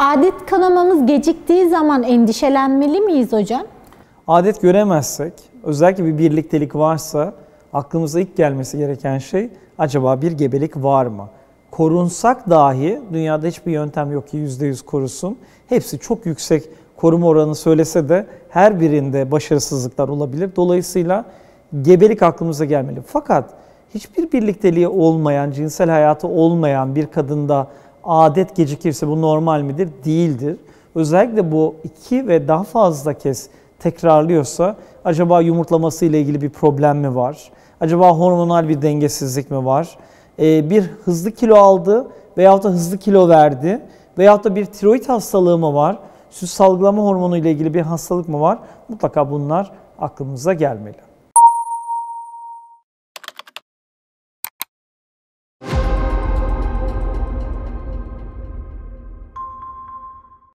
Adet kanamamız geciktiği zaman endişelenmeli miyiz hocam? Adet göremezsek, özellikle bir birliktelik varsa aklımıza ilk gelmesi gereken şey acaba bir gebelik var mı? Korunsak dahi dünyada hiçbir yöntem yok ki %100 korusun. Hepsi çok yüksek koruma oranı söylese de her birinde başarısızlıklar olabilir. Dolayısıyla gebelik aklımıza gelmeli. Fakat hiçbir birlikteliği olmayan, cinsel hayatı olmayan bir kadında adet gecikirse bu normal midir? Değildir. Özellikle bu iki ve daha fazla kez tekrarlıyorsa acaba yumurtlaması ile ilgili bir problem mi var? Acaba hormonal bir dengesizlik mi var? Ee, bir hızlı kilo aldı veyahut da hızlı kilo verdi veyahut da bir tiroid hastalığı mı var? Süt salgılama hormonu ile ilgili bir hastalık mı var? Mutlaka bunlar aklımıza gelmeli.